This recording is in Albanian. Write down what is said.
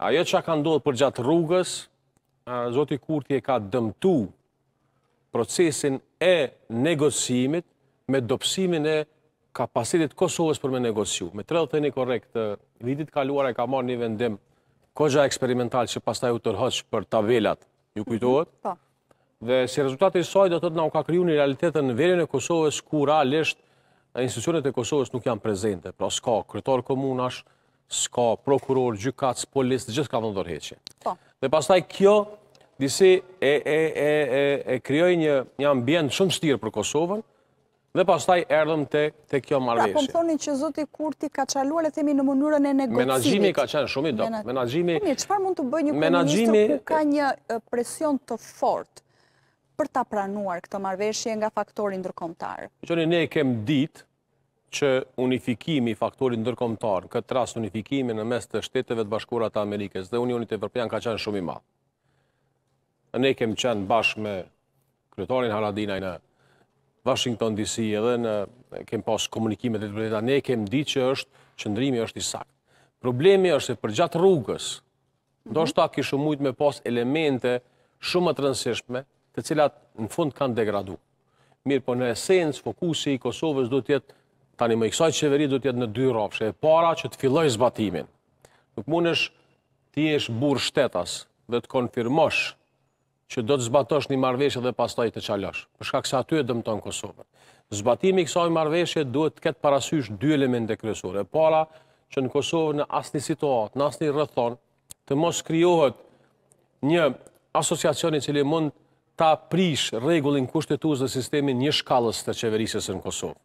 Ajo që ka ndodhë për gjatë rrugës, Zoti Kurti e ka dëmtu procesin e negosimit me dopsimin e kapasitit Kosovës për me negosiu. Me të redhë të një korekt, vitit kaluar e ka marrë një vendim kogja eksperimental që pastaj u tërhoqë për tavelat, ju kujtohet? Mhm. Po. Dhe si rezultate i soj, do të të nga u ka kryu një realitetën në verin e Kosovës, kur alisht institucionet e Kosovës nuk janë prezente. Pra, s'ka kretor komunash, s'ka prokuror, gjykatës, polisë, të gjithë ka vëndër heqe. Po. Dhe pastaj kjo, disi, e kryoj një ambjend shumë shtirë për Kosovën, dhe pastaj erdhëm të kjo marveshje. Pra, po më thoni që Zoti Kurti ka qaluar e temi në mënyrën e negocimit. Menagjimi ka qenë shumë i do. Menagjimi... Po mirë, mund të bëj një komunistë ku ka një presion të fort për ta pranuar këtë marveshje nga faktori ndërkomtarë? Qëni, ne kem ditë që unifikimi i faktorit ndërkomtar, këtë ras unifikimi në mes të shteteve të bashkurat Amerikës dhe Unionit e Evropian ka qenë shumë i ma. Ne kemë qenë bashkë me kryetorin Haradinaj në Washington DC edhe në kemë pas komunikimet e të përreta, ne kemë di që është qëndrimi është i sakë. Problemi është se për gjatë rrugës, mhm. do shta kishë mujtë me pas elemente shumë të rënsishme të cilat në fund kanë degradu. Mirë, po në esencë, fokusi i Kosovës do tjetë Tani më i kësaj qeveri du t'jetë në dy rafshe, e para që t'filoj zbatimin. Nuk mund është t'i eshë burë shtetas dhe t'konfirmosh që do t'zbatosh një marveshe dhe pas t'aj të qalosh. Përshka kësa aty e dëmton Kosovën. Zbatimi i kësaj marveshe duhet t'ketë parasysh dy element dhe E para që në Kosovë në asni situatë, në asni rëthon, të mos kryohet një asociacioni që li mund t'a prish regullin kushtetuz dhe sistemin një shkallës të qeverisës në Kosovë.